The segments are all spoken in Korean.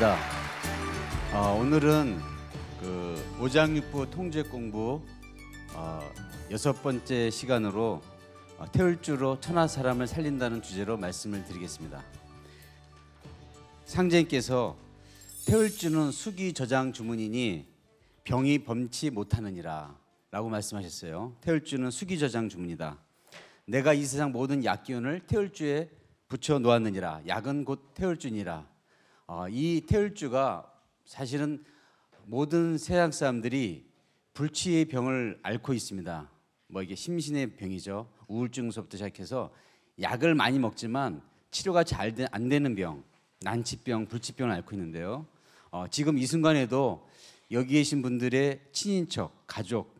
반갑습니다. 어, 아, 오늘은 그 오장육부 통제 공부 어, 아, 여섯 번째 시간으로 어, 태울주로 천하 사람을 살린다는 주제로 말씀을 드리겠습니다. 상제님께서 태울주는 수기 저장 주문이니 병이 범치 못하느니라 라고 말씀하셨어요. 태울주는 수기 저장 주문이다. 내가 이 세상 모든 약기운을 태울주에 붙여 놓았느니라 약은 곧 태울주니라 어, 이태울주가 사실은 모든 세상 사람들이 불치의 병을 앓고 있습니다. 뭐 이게 심신의 병이죠. 우울증서부터 시작해서 약을 많이 먹지만 치료가 잘 안 되는 병, 난치병, 불치병을 앓고 있는데요. 어, 지금 이 순간에도 여기 계신 분들의 친인척, 가족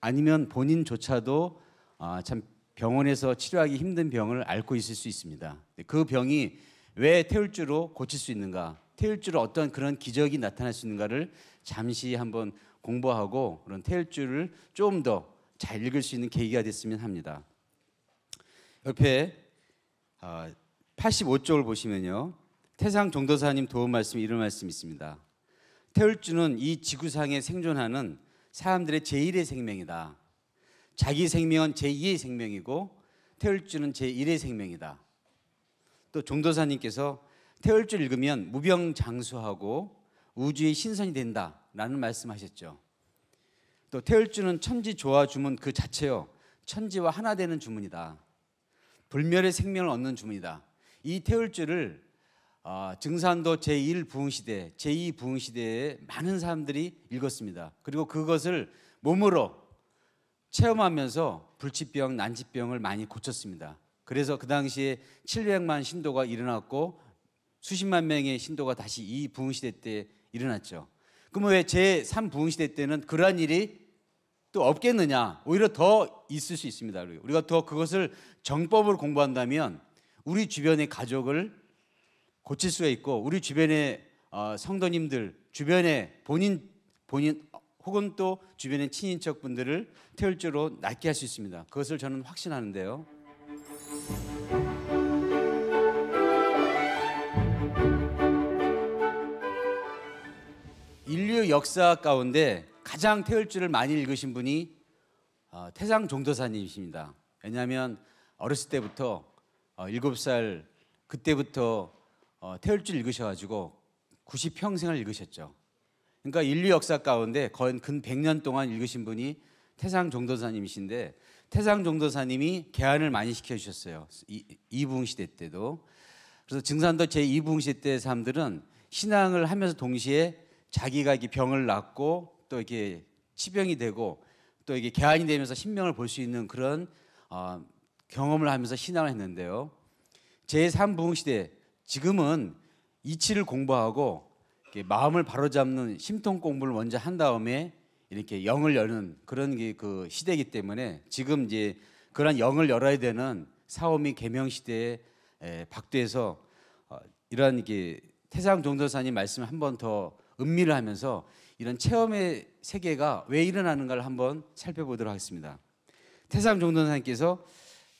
아니면 본인조차도 어, 참 병원에서 치료하기 힘든 병을 앓고 있을 수 있습니다. 그 병이 왜 태울주로 고칠 수 있는가? 태울주로 어떤 그런 기적이 나타날 수 있는가를 잠시 한번 공부하고 그런 태울주를 좀 더 잘 읽을 수 있는 계기가 됐으면 합니다. 옆에 85쪽을 아, 보시면요. 태상 정도사님 도움 말씀 이런 말씀 있습니다. 태울주는 이 지구상에 생존하는 사람들의 제1의 생명이다. 자기 생명은 제2의 생명이고 태울주는 제1의 생명이다. 또 종도사님께서 태월주 읽으면 무병장수하고 우주의 신선이 된다라는 말씀하셨죠. 또 태월주는 천지 조화 주문 그 자체요. 천지와 하나 되는 주문이다. 불멸의 생명을 얻는 주문이다. 이 태월주를 어, 증산도 제1 부흥시대, 제2 부흥시대에 많은 사람들이 읽었습니다. 그리고 그것을 몸으로 체험하면서 불치병, 난치병을 많이 고쳤습니다. 그래서 그 당시에 700만 신도가 일어났고 수십만 명의 신도가 다시 이 부흥시대 때 일어났죠. 그러왜 제 3 부흥시대 때는 그러 일이 또 없겠느냐? 오히려 더 있을 수 있습니다. 우리가 더 그것을 정법을 공부한다면 우리 주변의 가족을 고칠 수가 있고 우리 주변의 어, 성도님들, 주변의 본인 본인 혹은 또 주변의 친인척 분들을 태울 줄로 낫게 할 수 있습니다. 그것을 저는 확신하는데요. 인류 역사 가운데 가장 태울주를 많이 읽으신 분이 어, 태상 종도사님이십니다. 왜냐하면 어렸을 때부터 어, 일곱 살 그때부터 어, 태울주 읽으셔가지고 90평생을 읽으셨죠. 그러니까 인류 역사 가운데 거의 근 100년 동안 읽으신 분이 태상 종도사님이신데 태상 종도사님이 개안을 많이 시켜주셨어요. 이부흥 시대 때도. 그래서 증산도 제2부흥 시대 사람들은 신앙을 하면서 동시에 자기가 이게 병을 낫고 또 이게 치병이 되고 또 이게 개안이 되면서 신명을 볼 수 있는 그런 어, 경험을 하면서 신앙을 했는데요. 제3부흥 시대 지금은 이치를 공부하고 마음을 바로잡는 심통 공부를 먼저 한 다음에 이렇게 영을 여는 그런 게그 시대이기 때문에 지금 이제 그런 영을 열어야 되는 사오미 개명 시대에 박대해서 어, 이런 이게 태상 종도사님 말씀한번더 음미를 하면서 이런 체험의 세계가 왜 일어나는가를 한번 살펴보도록 하겠습니다. 태삼 종도사님께서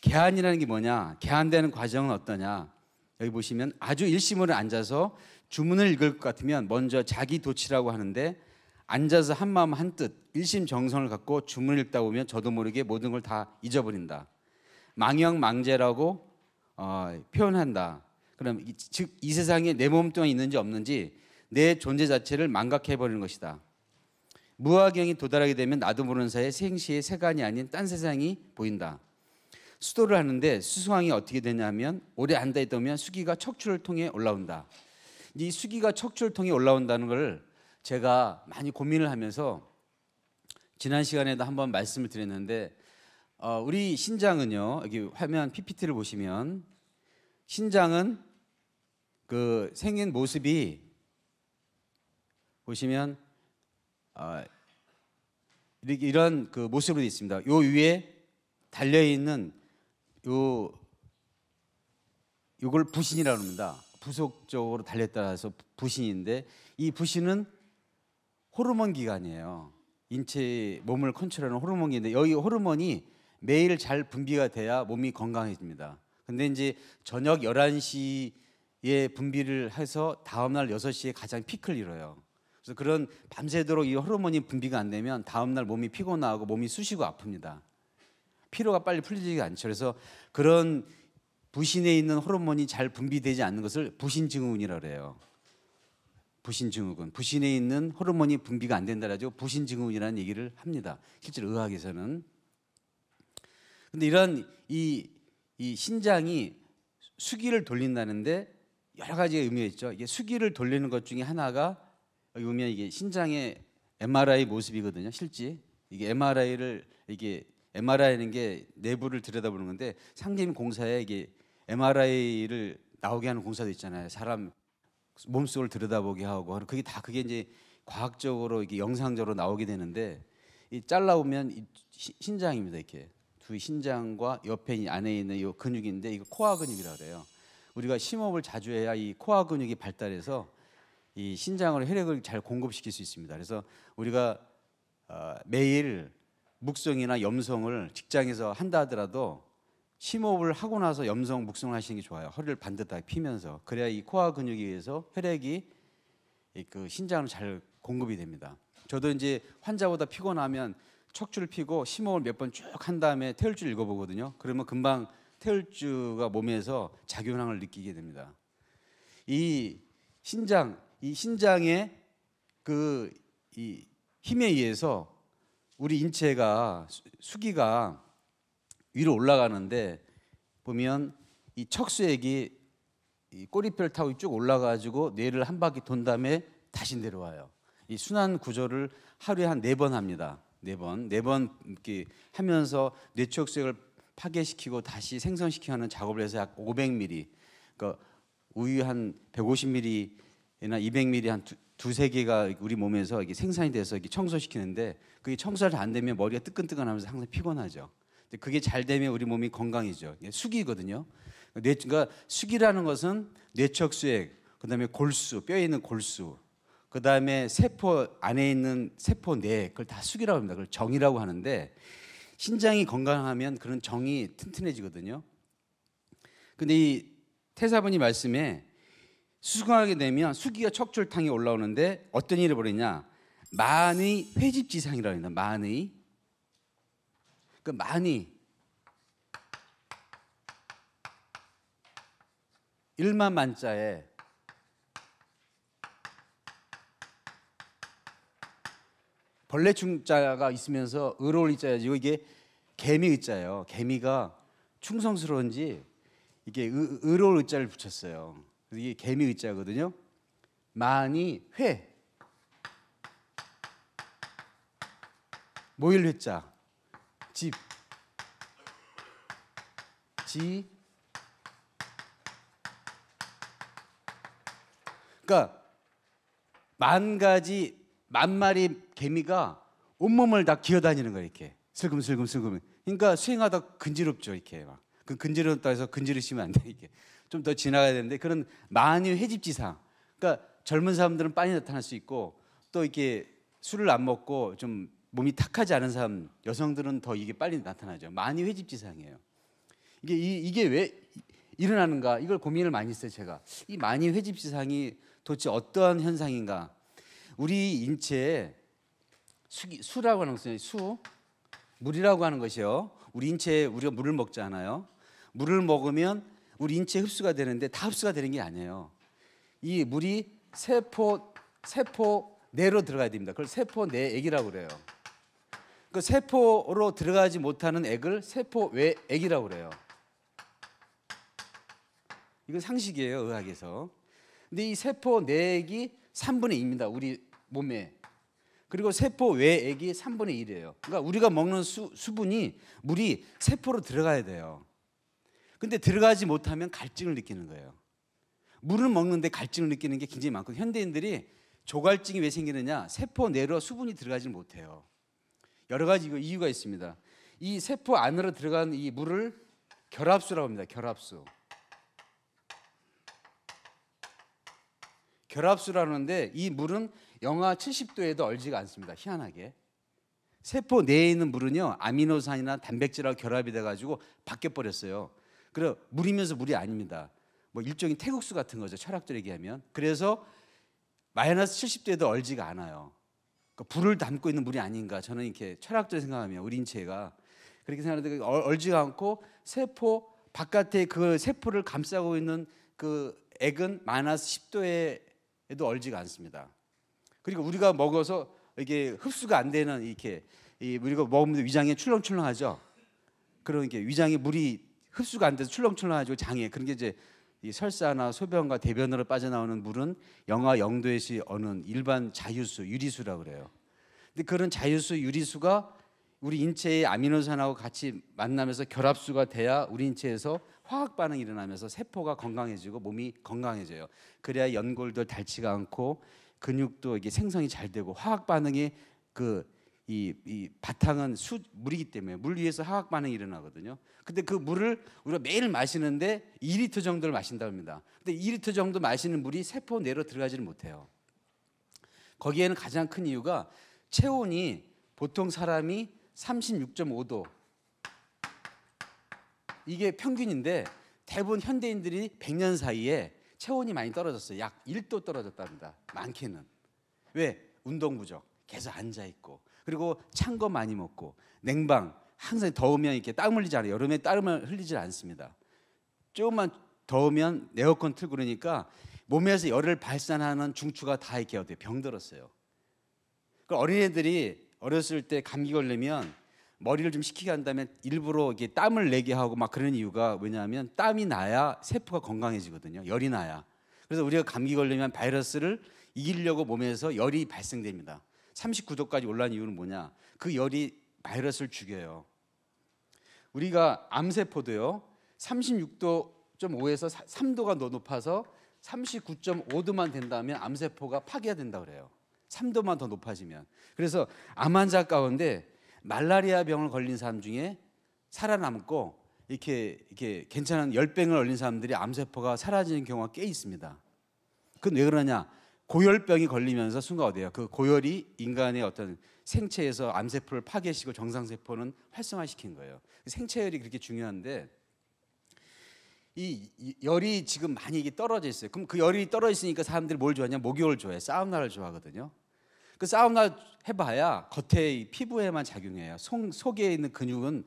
개안이라는 게 뭐냐, 개안되는 과정은 어떠냐. 여기 보시면 아주 일심으로 앉아서 주문을 읽을 것 같으면 먼저 자기 도치라고 하는데 앉아서 한 마음 한 뜻, 일심 정성을 갖고 주문을 읽다 보면 저도 모르게 모든 걸 다 잊어버린다. 망영망재라고 어, 표현한다. 그럼 즉이 세상에 내 몸뚱이 있는지 없는지 내 존재 자체를 망각해버리는 것이다. 무화경이 도달하게 되면 나도 모르는 사이에 생시의 세간이 아닌 딴 세상이 보인다. 수도를 하는데 수수항이 어떻게 되냐면 오래 앉아 있다 면 수기가 척추를 통해 올라온다. 이 수기가 척추를 통해 올라온다는 걸 제가 많이 고민을 하면서 지난 시간에도 한번 말씀을 드렸는데 어, 우리 신장은요 여기 화면 PPT를 보시면 신장은 그 생긴 모습이 보시면 어, 이런 그 모습으로 되어 있습니다. 요 위에 달려 있는 요 요걸 부신이라고 합니다. 부속적으로 달렸다라서 부신인데 이 부신은 호르몬 기관이에요. 인체 몸을 컨트롤하는 호르몬인데 여기 호르몬이 매일 잘 분비가 돼야 몸이 건강해집니다. 근데 이제 저녁 11시에 분비를 해서 다음 날 6시에 가장 피크를 이뤄요. 그래서 그런 밤새도록 이 호르몬이 분비가 안 되면 다음날 몸이 피곤하고 몸이 쑤시고 아픕니다. 피로가 빨리 풀리지 가 않죠. 그래서 그런 부신에 있는 호르몬이 잘 분비되지 않는 것을 부신 증후군이라고 해요. 부신 증후군. 부신에 있는 호르몬이 분비가 안 된다라고 부신 증후군이라는 얘기를 합니다. 실제 로 의학에서는 근데 이런 이, 이 신장이 수기를 돌린다는데 여러 가지의 의미가 있죠. 이게 수기를 돌리는 것 중에 하나가 여기 보면 이게 신장의 MRI 모습이거든요. 실제 이게 MRI를 이게 m r i 는게 내부를 들여다보는 건데 상계임 공사에 이게 MRI를 나오게 하는 공사도 있잖아요. 사람 몸속을 들여다보게 하고 그게 다 그게 이제 과학적으로 이게 영상적으로 나오게 되는데 이 잘라오면 신장입니다. 이렇게 두 신장과 옆에 안에 있는 이 근육인데 이거 코아 근육이라 그래요. 우리가 심호흡을 자주 해야 이 코아 근육이 발달해서 이 신장으로 혈액을 잘 공급시킬 수 있습니다. 그래서 우리가 어, 매일 묵성이나 염성을 직장에서 한다 하더라도 심호흡을 하고 나서 염성 묵성을 하시는 게 좋아요. 허리를 반듯하게 피면서 그래야 이 코아 근육에 의해서 혈액이 그 신장으로 잘 공급이 됩니다. 저도 이제 환자보다 피곤하면 척추를 피고 심호흡을 몇 번 쭉 한 다음에 태울줄 읽어보거든요. 그러면 금방 태울주가 몸에서 작용량을 느끼게 됩니다. 이 신장 이 신장의 그이 힘에 의해서 우리 인체가 수기가 위로 올라가는데 보면 이 척수액이 이 꼬리뼈를 타고 쭉 올라가지고 뇌를 한 바퀴 돈 다음에 다시 내려와요. 이 순환 구조를 하루에 한 네 번 합니다. 네 번, 네번 이렇게 하면서 뇌척수액을 파괴시키고 다시 생성시키는 작업을 해서 약 500ml, 그러니까 우유 한 150ml 이나 200ml 한 두, 두세 개가 우리 몸에서 이게 생산이 돼서 이게 청소시키는데 그게 청소를안 되면 머리가 뜨끈뜨끈하면서 항상 피곤하죠. 근데 그게 잘 되면 우리 몸이 건강이죠. 숙이거든요. 뇌, 그러니까 숙이라는 것은 뇌척수액, 그다음에 골수, 뼈에 있는 골수, 그다음에 세포 안에 있는 세포 뇌 그걸 다 숙이라고 합니다. 그걸 정이라고 하는데 신장이 건강하면 그런 정이 튼튼해지거든요. 근데 이 태사분이 말씀에 수긍하게 되면 수기가 척줄탕에 올라오는데 어떤 일을 벌이냐? 만의 회집지상이라고 합니다. 만의. 그 만이 1만 만자에 벌레 충자가 있으면서 을올 이자지고 이게 개미 의자예요. 개미가 충성스러운지 이게 을올 의자를 붙였어요. 이게 개미 의자거든요. 많이 회 모일 회자 집 지. 그러니까 만 가지 만 마리 개미가 온몸을 다 기어다니는 거 이렇게 슬금슬금슬금 그러니까 수행하다 근지럽죠 이렇게 막그 근지럽다 해서 근지르시면 안돼 이게 좀더 지나가야 되는데 그런 만유 해집지상 그러니까 젊은 사람들은 빨리 나타날 수 있고 또 이렇게 술을 안 먹고 좀 몸이 탁하지 않은 사람 여성들은 더 이게 빨리 나타나죠 만유 해집지상이에요 이게 이, 게왜 일어나는가 이걸 고민을 많이 했어요 제가 이 만유 회집지상이 도대체 어떠한 현상인가 우리 인체에 수, 라고 하는 것은 수 물이라고 하는 것이요. 우리 인체에 우리가 물을 먹잖아요. 물을 먹으면 우리 인체에 흡수가 되는데 다 흡수가 되는 게 아니에요. 이 물이 세포 세포 내로 들어가야 됩니다. 그걸 세포 내 액이라고 그래요. 그 세포로 들어가지 못하는 액을 세포 외 액이라고 그래요. 이건 상식이에요 의학에서. 근데 이 세포 내액이 3분의 2입니다. 우리 몸에. 그리고 세포 외액이 3분의 1이에요. 그러니까 우리가 먹는 수, 수분이 물이 세포로 들어가야 돼요. 근데 들어가지 못하면 갈증을 느끼는 거예요. 물을 먹는데 갈증을 느끼는 게 굉장히 많고 현대인들이 조갈증이 왜 생기느냐? 세포 내로 수분이 들어가지 못해요. 여러 가지 이유가 있습니다. 이 세포 안으로 들어간 이 물을 결합수라고 합니다. 결합수. 결합수라는데 이 물은 영하 70도에도 얼지가 않습니다. 희한하게. 세포 내에 있는 물은요. 아미노산이나 단백질하고 결합이 돼 가지고 바뀌어 버렸어요. 그래 물이면서 물이 아닙니다. 뭐 일종의 태국수 같은 거죠. 철학들 얘기하면. 그래서 마이너스 70도에도 얼지가 않아요. 그러니까 불을 담고 있는 물이 아닌가 저는 이렇게 철학적으로 생각하면 우리 인체가 그렇게 생각하는데 얼지가 않고 세포 바깥에 그 세포를 감싸고 있는 그 액은 마이너스 10도에도 얼지가 않습니다. 그리고 우리가 먹어서 이게 흡수가 안 되는 이렇게 우리가 먹으면 위장에 출렁출렁하죠. 그런 그러니까 게 위장에 물이 흡수가 안 돼서 출렁출렁해지고 장애 그런 게 이제 이 설사나 소변과 대변으로 빠져나오는 물은 영하 영도에시 어는 일반 자유수 유리수라 그래요. 근데 그런 자유수 유리수가 우리 인체의 아미노산하고 같이 만나면서 결합수가 돼야 우리 인체에서 화학 반응이 일어나면서 세포가 건강해지고 몸이 건강해져요. 그래야 연골도 닳지가 않고 근육도 이게 생성이 잘 되고 화학 반응이 그 이, 이 바탕은 수, 물이기 때문에 물 위에서 화학 반응이 일어나거든요. 근데 그 물을 우리가 매일 마시는데 2리터 정도를 마신다니다 근데 2리터 정도 마시는 물이 세포 내로 들어가지를 못해요. 거기에는 가장 큰 이유가 체온이 보통 사람이 36.5도 이게 평균인데 대부분 현대인들이 100년 사이에 체온이 많이 떨어졌어요. 약 1도 떨어졌답니다. 많게는. 왜? 운동 부족. 계속 앉아 있고 그리고 찬 거 많이 먹고 냉방 항상 더우면 이렇게 땀 흘리지 않아요. 여름에 땀을 흘리질 않습니다. 조금만 더우면 에어컨 틀고 그러니까 몸에서 열을 발산하는 중추가 다 이렇게 어때 병들었어요. 그 어린애들이 어렸을 때 감기 걸리면 머리를 좀 식히게 한다면 일부러 이게 땀을 내게 하고 막 그런 이유가 왜냐하면 땀이 나야 세포가 건강해지거든요. 열이 나야. 그래서 우리가 감기 걸리면 바이러스를 이기려고 몸에서 열이 발생됩니다. 39도까지 올라온 이유는 뭐냐? 그 열이 바이러스를 죽여요. 우리가 암세포도요. 36도에서 3도가 더 높아서 39.5도만 된다면 암세포가 파괴 된다 그래요. 3도만 더 높아지면. 그래서 암 환자 가운데 말라리아 병을 걸린 사람 중에 살아남고 이렇게 이렇게 괜찮은 열병을 걸린 사람들이 암세포가 사라지는 경우가 꽤 있습니다. 그건 왜 그러냐? 고열병이 걸리면서 순간 어때요그 고열이 인간의 어떤 생체에서 암세포를 파괴시키고 정상세포는 활성화시킨 거예요. 생체열이 그렇게 중요한데 이 열이 지금 많이 이게 떨어져 있어요. 그럼 그 열이 떨어져 있으니까 사람들이 뭘 좋아하냐? 목욕을 좋아해. 사우나를 좋아하거든요. 그 사우나 해봐야 겉에 피부에만 작용해요. 속, 속에 있는 근육은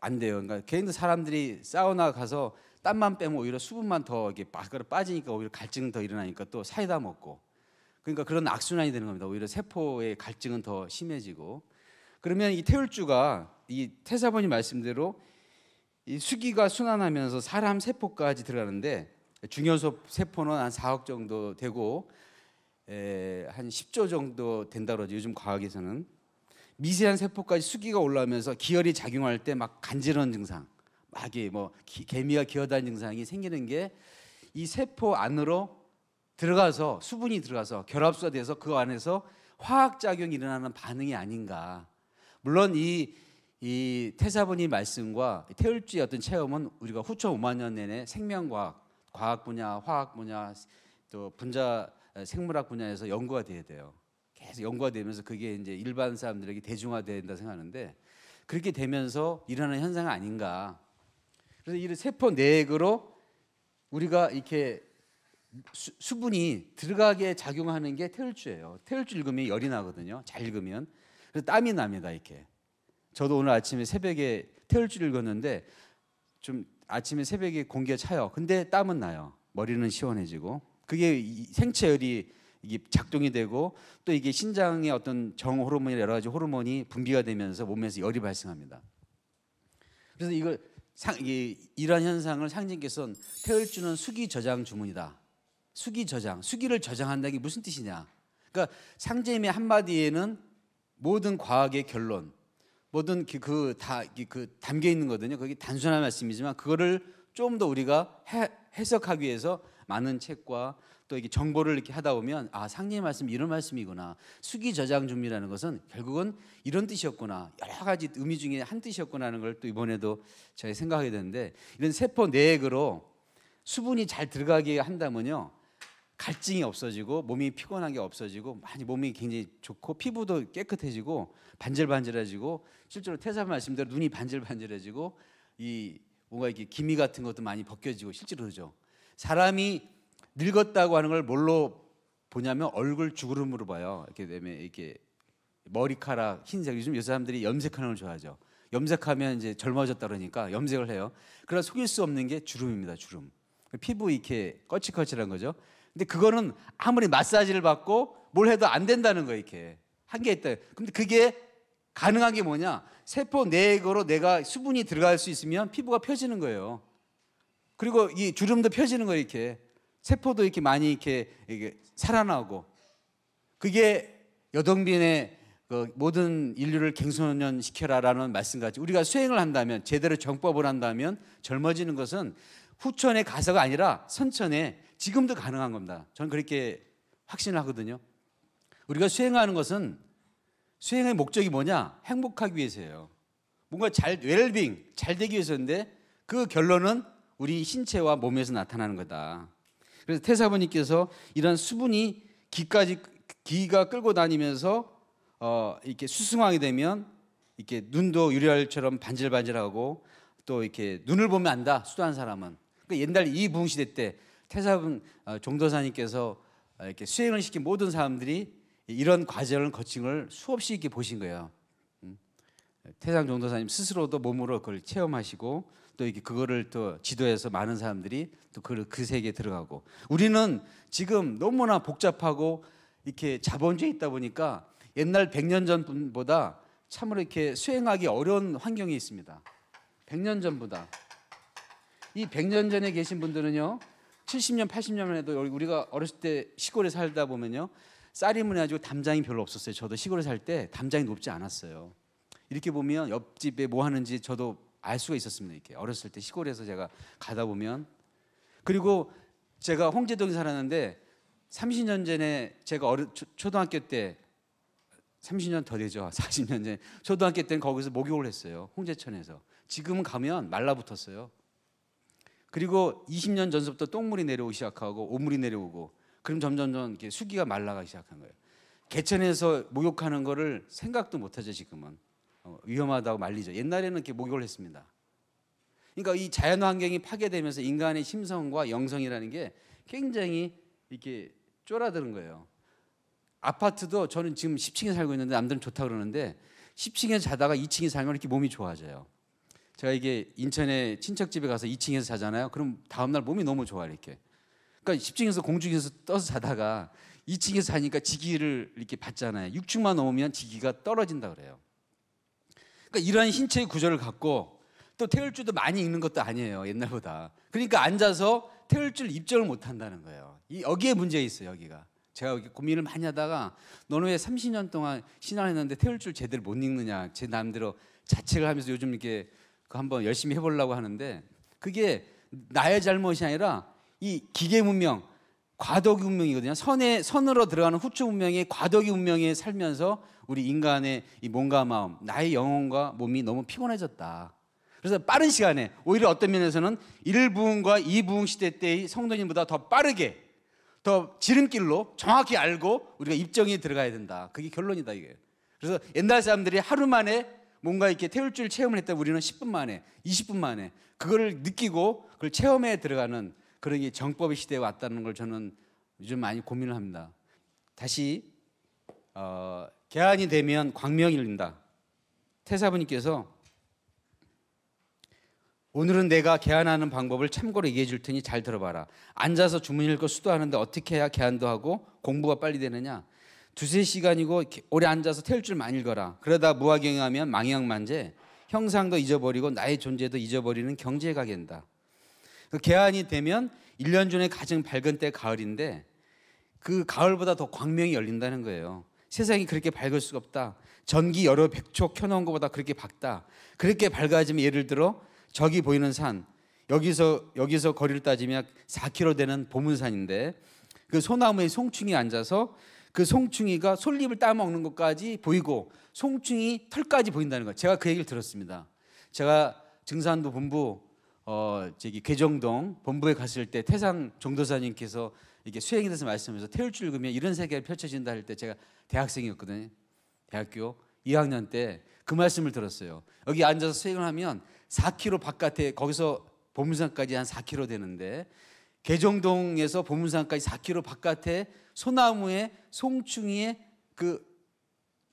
안 돼요. 그러니까 개인 들 사람들이 사우나 가서 땀만 빼면 오히려 수분만 더 이게 빠지니까 오히려 갈증 더 일어나니까 또 사이다 먹고 그러니까 그런 악순환이 되는 겁니다. 오히려 세포의 갈증은 더 심해지고 그러면 이 태울주가 이 태사본이 말씀대로 이 수기가 순환하면서 사람 세포까지 들어가는데 중요소 세포는 한 4억 정도 되고 에, 한 10조 정도 된다 그러죠. 요즘 과학에서는 미세한 세포까지 수기가 올라오면서 기혈이 작용할 때 막 간지러운 증상, 막이 뭐 개미와 기어다니는 증상이 생기는 게 이 세포 안으로 들어가서 수분이 들어가서 결합수가 돼서 그 안에서 화학 작용이 일어나는 반응이 아닌가. 물론 이, 이 태사분이 말씀과 태율주의 어떤 체험은 우리가 후천 5만 년 내내 생명과학, 과학 분야, 화학 분야, 또 분자 생물학 분야에서 연구가 돼야 돼요. 계속 연구가 되면서 그게 이제 일반 사람들에게 대중화된다 생각하는데 그렇게 되면서 일어나는 현상 아닌가. 그래서 이 세포 내액으로 우리가 이렇게 수, 분이 들어가게 작용하는 게 태울주예요. 태울주 읽으면 열이 나거든요. 잘 읽으면 그래서 땀이 납니다 이렇게. 저도 오늘 아침에 새벽에 태울주 읽었는데 좀 아침에 새벽에 공기가 차요. 근데 땀은 나요. 머리는 시원해지고 그게 생체열이 이게 작동이 되고 또 이게 신장의 어떤 정 호르몬이 여러 가지 호르몬이 분비가 되면서 몸에서 열이 발생합니다. 그래서 이걸 상, 이러한 현상을 상징께서는 태울주는 수기 저장 주문이다. 수기 저장, 수기를 저장한다는 게 무슨 뜻이냐? 그러니까 상제임의 한마디에는 모든 과학의 결론, 모든 그다그 그, 그, 그 담겨 있는 거거든요. 거기 단순한 말씀이지만 그거를 좀 더 우리가 해, 해석하기 위해서 많은 책과 또 이게 정보를 이렇게 하다 보면 아 상례의 말씀 이런 말씀이구나 수기 저장 준비라는 것은 결국은 이런 뜻이었구나 여러 가지 의미 중에 한 뜻이었구나 하는 걸 또 이번에도 제가 생각하게 되는데 이런 세포 내액으로 수분이 잘 들어가게 한다면요 갈증이 없어지고 몸이 피곤한 게 없어지고 많이 몸이 굉장히 좋고 피부도 깨끗해지고 반질반질해지고 실제로 태사 말씀대로 눈이 반질반질해지고 이 뭔가 이렇게 기미 같은 것도 많이 벗겨지고 실제로 그죠. 사람이 늙었다고 하는 걸 뭘로 보냐면 얼굴 주름으로 봐요. 이렇게 되면 이렇게 머리카락 흰색 요즘 요 사람들이 염색하는 걸 좋아하죠. 염색하면 이제 젊어졌다 그러니까 염색을 해요. 그러나 속일 수 없는 게 주름입니다. 주름. 피부 이렇게 거칠꺼칠한 거죠. 근데 그거는 아무리 마사지를 받고 뭘 해도 안 된다는 거 이렇게. 한계 있다. 근데 그게 가능한 게 뭐냐? 세포 내액으로 내가 수분이 들어갈 수 있으면 피부가 펴지는 거예요. 그리고 이 주름도 펴지는 거 이렇게. 세포도 이렇게 많이 이렇게, 이렇게 살아나고. 그게 여동빈의 그 모든 인류를 갱소년 시켜라라는 말씀같이 우리가 수행을 한다면 제대로 정법을 한다면 젊어지는 것은 후천에 가서가 아니라 선천에 지금도 가능한 겁니다. 저는 그렇게 확신을 하거든요. 우리가 수행하는 것은 수행의 목적이 뭐냐? 행복하기 위해서예요. 뭔가 잘 웰빙, 잘 되기 위해서인데 그 결론은 우리 신체와 몸에서 나타나는 거다. 그래서 태사부님께서 이런 수분이 기까지 기가 끌고 다니면서 어, 이렇게 수승하게 되면 이렇게 눈도 유리알처럼 반질반질하고 또 이렇게 눈을 보면 안다. 수도한 사람은 그 옛날 이부 시대 때 태사분 어, 종도사님께서 어, 이렇게 수행을 시킨 모든 사람들이 이런 과정을 거친걸 수없이 이렇게 보신 거예요. 음. 태상 종도사님 스스로도 몸으로 그걸 체험하시고 또 이렇게 그거를 또 지도해서 많은 사람들이 또 그, 그 세계에 들어가고 우리는 지금 너무나 복잡하고 이렇게 자본주의 있다 보니까 옛날 100년 전보다 참으로 이렇게 수행하기 어려운 환경이 있습니다. 100년 전보다. 이 100년 전에 계신 분들은요. 70년, 80년만 해도 우리가 어렸을 때 시골에 살다 보면요. 쌀이무해 가지고 담장이 별로 없었어요. 저도 시골에 살 때 담장이 높지 않았어요. 이렇게 보면 옆집에 뭐 하는지 저도 알 수가 있었습니다. 이렇게 어렸을 때 시골에서 제가 가다 보면 그리고 제가 홍제동에 살았는데 30년 전에 제가 어르, 초, 등학교때 30년 더 되죠. 40년 전에 초등학교 때는 거기서 목욕을 했어요. 홍제천에서. 지금은 가면 말라붙었어요. 그리고 20년 전서부터 똥물이 내려오기 시작하고 오물이 내려오고 그럼 점점 이렇게 수기가 말라가기 시작한 거예요. 개천에서 목욕하는 거를 생각도 못하죠 지금은 어, 위험하다고 말리죠. 옛날에는 이렇게 목욕을 했습니다. 그러니까 이 자연 환경이 파괴되면서 인간의 심성과 영성이라는 게 굉장히 이렇게 쫄아드는 거예요. 아파트도 저는 지금 10층에 살고 있는데 남들은 좋다 그러는데 10층에 자다가 2층에 살면 이렇게 몸이 좋아져요. 제가 이게 인천에 친척 집에 가서 2층에서 자잖아요. 그럼 다음 날 몸이 너무 좋아 이렇게. 그러니까 10층에서 공중에서 떠서 자다가 2층에서 자니까 지기를 이렇게 받잖아요. 6층만 넘으면 지기가 떨어진다 그래요. 그러니까 이러한 신체의 구조를 갖고 또 태울줄도 많이 읽는 것도 아니에요. 옛날보다. 그러니까 앉아서 태울줄 입증을 못 한다는 거예요. 이 여기에 문제 있어요, 여기가. 제가 여기 고민을 많이 하다가 너는 왜 30년 동안 신앙 했는데 태울줄 제대로 못 읽느냐. 제 남대로 자책을 하면서 요즘 이렇게 그 한번 열심히 해보려고 하는데 그게 나의 잘못이 아니라 이 기계 문명, 과도기 문명이거든요 선에 선으로 들어가는 후추 운명의 과도기 운명에 살면서 우리 인간의 이 몸과 마음, 나의 영혼과 몸이 너무 피곤해졌다. 그래서 빠른 시간에 오히려 어떤 면에서는 1부흥과 2부흥 시대 때의 성도님보다 더 빠르게 더 지름길로 정확히 알고 우리가 입정에 들어가야 된다. 그게 결론이다 이게. 그래서 옛날 사람들이 하루 만에 뭔가 이렇게 태울줄 체험을 했다 우리는 10분 만에, 20분 만에 그거를 느끼고 그걸 체험에 들어가는 그런 게 정법의 시대에 왔다는 걸 저는 요즘 많이 고민을 합니다. 다시 어, 개안이 되면 광명이일린다태사분께서 오늘은 내가 개안하는 방법을 참고로 얘기해 줄 테니 잘 들어봐라. 앉아서 주문 읽고 수도하는데 어떻게 해야 개안도 하고 공부가 빨리 되느냐? 두세 시간이고 오래 앉아서 태울 줄 많이 읽어라. 그러다 무화경하면 망양만재 형상도 잊어버리고 나의 존재도 잊어버리는 경제가 된다. 그 개안이 되면 1년 전에 가장 밝은 때 가을인데 그 가을보다 더 광명이 열린다는 거예요. 세상이 그렇게 밝을 수가 없다. 전기 여러 백촉 켜놓은 것보다 그렇게 밝다. 그렇게 밝아지면 예를 들어 저기 보이는 산 여기서 여기서 거리를 따지면 4km 되는 보문산인데 그 소나무에 송충이 앉아서 그 송충이가 솔잎을 따먹는 것까지 보이고 송충이 털까지 보인다는 거예요. 제가 그 얘기를 들었습니다. 제가 증산도 본부 어 저기 괴정동 본부에 갔을 때 태상 종도사님께서 이게 수행에 대해서 말씀하면서 태울줄 그면 이런 세계가 펼쳐진다 할 때 제가 대학생이었거든요. 대학교 2학년 때 그 말씀을 들었어요. 여기 앉아서 수행을 하면 4km 바깥에 거기서 보문산까지 한 4km 되는데 개정동에서 보문산까지 4km 바깥에 소나무에 송충이의 그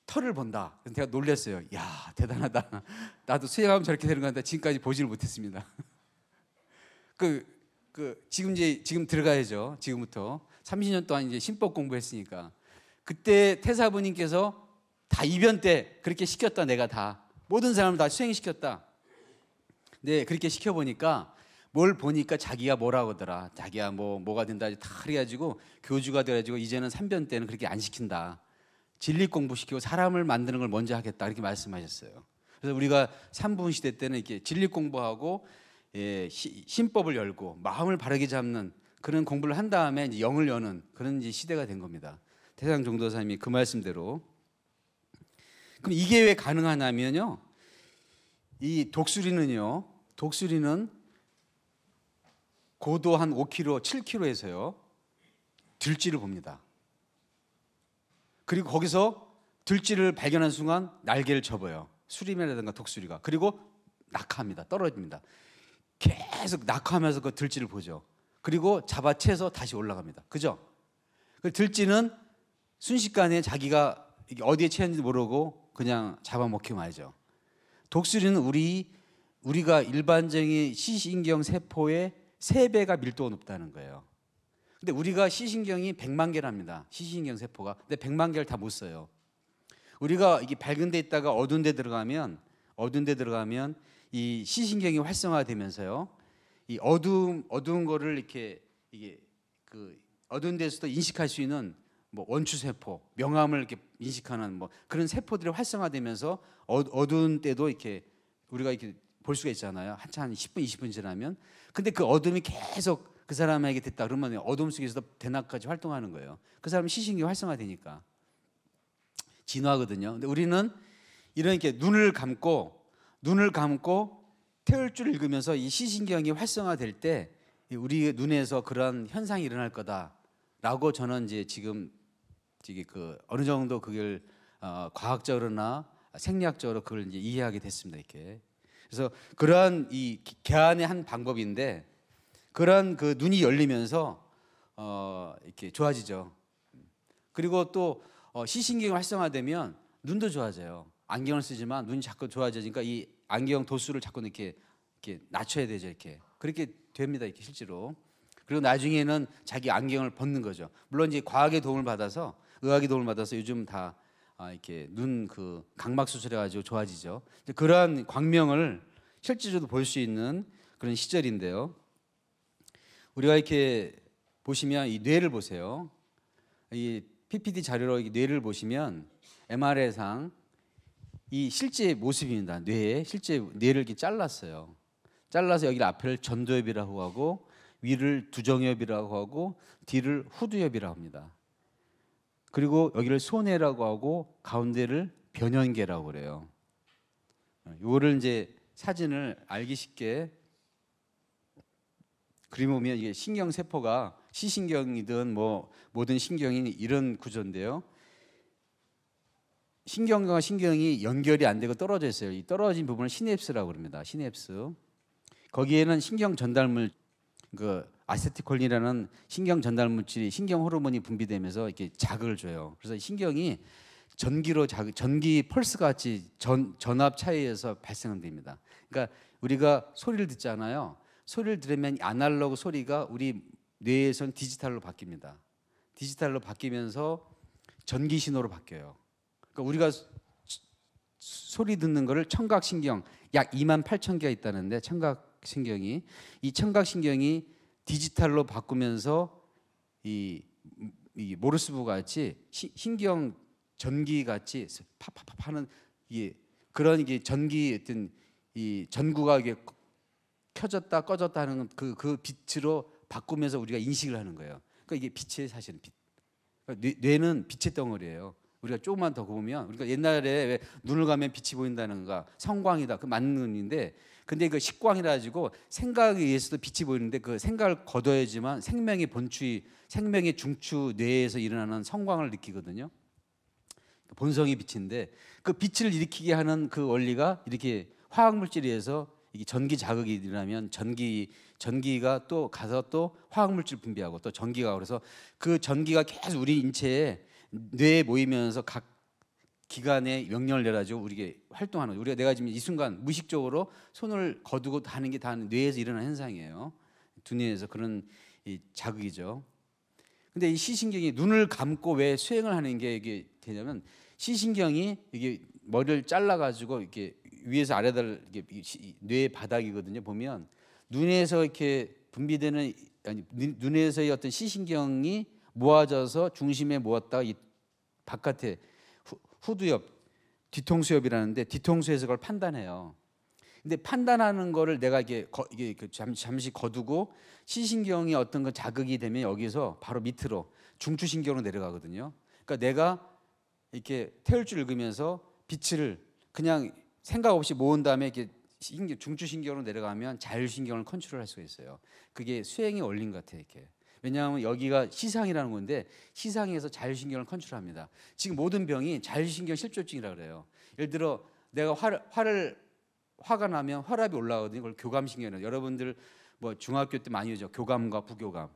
털을 본다. 그래서 제가 놀랐어요. 야 대단하다. 나도 수행하면 저렇게 되는 건데 지금까지 보지를 못했습니다. 그, 그 지금 이제 지금 들어가야죠. 지금부터 30년 동안 이제 신법 공부했으니까 그때 태사부님께서 다 이변 때 그렇게 시켰다 내가 다 모든 사람을 다 수행시켰다. 네 그렇게 시켜보니까 뭘 보니까 자기가 뭐라고 하더라. 자기야 뭐 뭐가 된다 다그가지고 교주가 돼가지고 이제는 삼변 때는 그렇게 안 시킨다. 진리 공부시키고 사람을 만드는 걸 먼저 하겠다 이렇게 말씀하셨어요. 그래서 우리가 삼분 시대 때는 이렇게 진리 공부하고 예, 시, 신법을 열고 마음을 바르게 잡는 그런 공부를 한 다음에 이제 영을 여는 그런 이제 시대가 된 겁니다. 태상 종도사님이 그 말씀대로 그럼 이게 왜 가능하냐면요. 이 독수리는요. 독수리는 고도 한 5km, 7km에서요. 들쥐를 봅니다. 그리고 거기서 들쥐를 발견한 순간 날개를 접어요. 수리매라든가 독수리가. 그리고 낙하합니다. 떨어집니다. 계속 낙하하면서 그 들쥐를 보죠. 그리고 잡아채서 다시 올라갑니다. 그죠? 그 들쥐는 순식간에 자기가 어디에 채는지 모르고 그냥 잡아먹기 말죠 독수리는 우리 우리가 일반적인 시신경 세포의 세배가 밀도가 높다는 거예요. 근데 우리가 시신경이 100만 개랍니다. 시신경 세포가. 근데 100만 개를 다 못 써요. 우리가 이게 밝은 데 있다가 어두운 데 들어가면 어두운 데 들어가면 이 시신경이 활성화되면서요. 이 어두움 어두운 거를 이렇게 이게 그 어두운 데서도 인식할 수 있는 뭐 원추 세포, 명암을 이렇게 인식하는 뭐 그런 세포들이 활성화되면서 어, 어두운 때도 이렇게 우리가 이렇게 볼 수가 있잖아요. 한참 10분 20분 지나면 근데 그 어둠이 계속 그 사람에게 됐다 그러면 어둠 속에서 도 대낮까지 활동하는 거예요. 그 사람 시신이 활성화되니까 진화거든요. 근데 우리는 이런 이렇게 눈을 감고 눈을 감고 태울줄 읽으면서 이 시신경이 활성화될 때 우리 눈에서 그런 현상이 일어날 거다라고 저는 이제 지금 이게 그 어느 정도 그걸 어, 과학적으로나 생리학적으로 그걸 이제 이해하게 됐습니다. 이렇게 그래서 그러한 이 개안의 한 방법인데 그러한 그 눈이 열리면서 어 이렇게 좋아지죠. 그리고 또어 시신경 이 활성화되면 눈도 좋아져요. 안경을 쓰지만 눈이 자꾸 좋아지니까 져이 안경 도수를 자꾸 이렇게 이렇게 낮춰야 되죠. 이렇게 그렇게 됩니다. 이렇게 실제로. 그리고 나중에는 자기 안경을 벗는 거죠. 물론 이제 과학의 도움을 받아서 의학의 도움을 받아서 요즘 다 아, 이렇게 눈 그 각막 수술해가지고 좋아지죠. 그러한 광명을 실제적으볼수 있는 그런 시절인데요. 우리가 이렇게 보시면 이 뇌를 보세요. 이 PPT 자료로 이 뇌를 보시면 MRI상 이 실제 모습입니다. 뇌에 실제 뇌를 이렇게 잘랐어요. 잘라서 여기 앞을 전두엽이라고 하고 위를 두정엽이라고 하고 뒤를 후두엽이라고 합니다. 그리고 여기를 손해라고 하고 가운데를 변연계라고 그래요. 이거를 이제 사진을 알기 쉽게 그림 보면 이게 신경 세포가 시신경이든 뭐 모든 신경이 이런 구조인데요. 신경과 신경이 연결이 안 되고 떨어져 있어요. 이 떨어진 부분을 시냅스라고 그럽니다. 시냅스. 거기에는 신경 전달물 그 아세티콜린이라는 신경 전달 물질이 신경 호르몬이 분비되면서 이렇게 자극을 줘요. 그래서 신경이 전기로 자극, 전기 펄스 같이 전, 전압 차이에서 발생됩니다. 그러니까 우리가 소리를 듣잖아요. 소리를 들으면 아날로그 소리가 우리 뇌에선 디지털로 바뀝니다. 디지털로 바뀌면서 전기 신호로 바뀌어요. 그러니까 우리가 소리 듣는 거를 청각 신경 약 2만 8천 개가 있다는데 청각 신경이 이 청각 신경이 디지털로 바꾸면서 이, 이 모르스부 같이 신경 전기 같이 팍팍팍 하는 이 그런 이게 전기 어떤 이 전구가 이게 켜졌다 꺼졌다 하는 그그 그 빛으로 바꾸면서 우리가 인식을 하는 거예요. 그러니까 이게 빛의 사실은 빛. 그러니까 뇌, 는 빛의 덩어리예요. 우리가 조금만 더 보면 우리가 옛날에 왜 눈을 감면 빛이 보인다는가 성광이다 그 맞는 건데 근데 그 식광이라 가지고 생각에 의해서도 빛이 보이는데 그 생각을 거둬야지만 생명의 본추, 생명의 중추 뇌에서 일어나는 성광을 느끼거든요. 본성이 빛인데 그 빛을 일으키게 하는 그 원리가 이렇게 화학 물질에 의해서 이게 전기 자극이 일어나면 전기 전기가 또 가서 또 화학 물질 분비하고 또 전기가 그래서 그 전기가 계속 우리 인체에 뇌에 모이면서 각 기간에 명령을 내가지고 우리게 활동하는 우리가 내가 지금 이 순간 무의식적으로 손을 거두고 하는 게 다 뇌에서 일어나는 현상이에요. 두뇌에서 그런 자극이죠. 근데 이 시신경이 눈을 감고 왜 수행을 하는 게 이게 되냐면 시신경이 이게 머리를 잘라 가지고 이렇게 위에서 아래달 이게 뇌 바닥이거든요. 보면 눈에서 이렇게 분비되는 아니 눈에서의 어떤 시신경이 모아져서 중심에 모았다가 이 바깥에 후두엽, 뒤통수엽이라는데 뒤통수에서 그걸 판단해요. 근데 판단하는 거를 내가 이게, 이게 그 잠시 거두고 시신경이 어떤 건 자극이 되면 여기서 바로 밑으로 중추신경으로 내려가거든요. 그러니까 내가 이렇게 태울줄 읽으면서 빛을 그냥 생각 없이 모은 다음에 이렇게 중추신경으로 내려가면 자율신경을 컨트롤할 수가 있어요. 그게 수행의 원리인 것 같아요. 이렇게. 왜냐하면 여기가 시상이라는 건데 시상에서 자율신경을 컨트롤합니다. 지금 모든 병이 자율신경 실조증이라 그래요. 예를 들어 내가 화를, 화를 화가 나면 혈압이 올라오거든요. 그걸 교감신경이라 여러분들 뭐 중학교 때 많이 외죠. 교감과 부교감.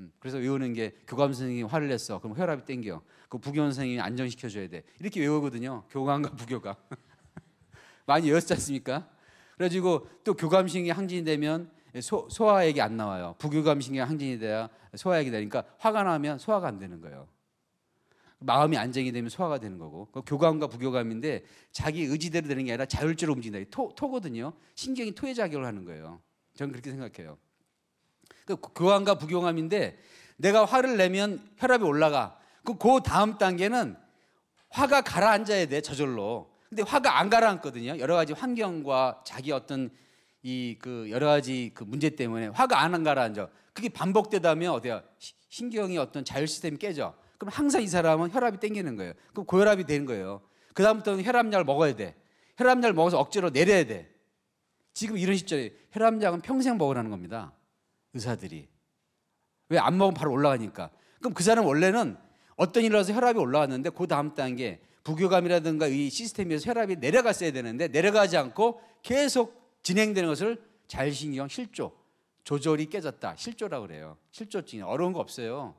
음, 그래서 외우는 게 교감 선생님이 화를 냈어. 그럼 혈압이 땡겨. 그 부교 선생님이 안정시켜 줘야 돼. 이렇게 외우거든요. 교감과 부교감. 많이 외웠지 않습니까? 그래가지고 또 교감신경이 항진되면 예, 소, 소아 얘기 안 나와요. 부교감 신경 항진이 돼야 소아 얘기 되니까 화가 나면 소화가 안 되는 거예요. 마음이 안정이 되면 소화가 되는 거고 그 교감과 부교감인데 자기 의지대로 되는 게 아니라 자율적으로 움직인다. 토, 토거든요. 신경이 토의 작용을 하는 거예요. 저는 그렇게 생각해요. 그 교감과 부교감인데 내가 화를 내면 혈압이 올라가. 그, 그 다음 단계는 화가 가라앉아야 돼 저절로. 근데 화가 안 가라앉거든요. 여러 가지 환경과 자기 어떤 이그 여러 가지 그 문제 때문에 화가 안 가라앉아. 그게 반복되다면 어때요? 신경이 어떤 자율 시스템이 깨져. 그럼 항상 이 사람은 혈압이 땡기는 거예요. 그럼 고혈압이 되는 거예요. 그 다음부터는 혈압약을 먹어야 돼. 혈압약을 먹어서 억지로 내려야 돼. 지금 이런 시절에 혈압약은 평생 먹으라는 겁니다. 의사들이 왜 안 먹으면 바로 올라가니까. 그럼 그 사람 원래는 어떤 일로서 혈압이 올라왔는데 그 다음 단계 부교감이라든가 이 시스템에서 혈압이 내려갔어야 되는데 내려가지 않고 계속 진행되는 것을 잘신경 실조 조절이 깨졌다 실조라 그래요 실조증이 어려운 거 없어요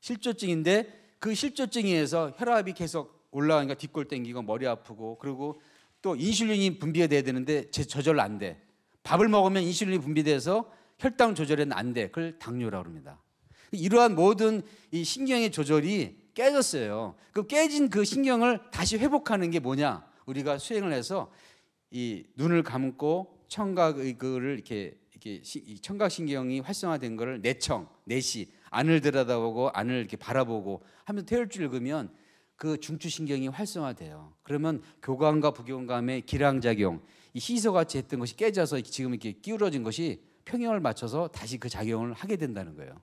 실조증인데 그 실조증에 서 혈압이 계속 올라가니까 뒷골 땡기고 머리 아프고 그리고 또 인슐린이 분비가 돼야 되는데 제 저절 안돼 밥을 먹으면 인슐린이 분비돼서 혈당 조절은 안돼 그걸 당뇨라고 합니다 이러한 모든 이 신경의 조절이 깨졌어요 그 깨진 그 신경을 다시 회복하는 게 뭐냐 우리가 수행을 해서 이 눈을 감고 청각의 그를 이렇게 이렇게 청각 신경이 활성화된 거를 내청, 내시, 안을 들여다보고 안을 이렇게 바라보고 하면서 태울줄 읽으면 그 중추 신경이 활성화돼요. 그러면 교감과 부교감의 기량작용, 이희소 같이 했던 것이 깨져서 지금 이렇게 끼우러진 것이 평형을 맞춰서 다시 그 작용을 하게 된다는 거예요.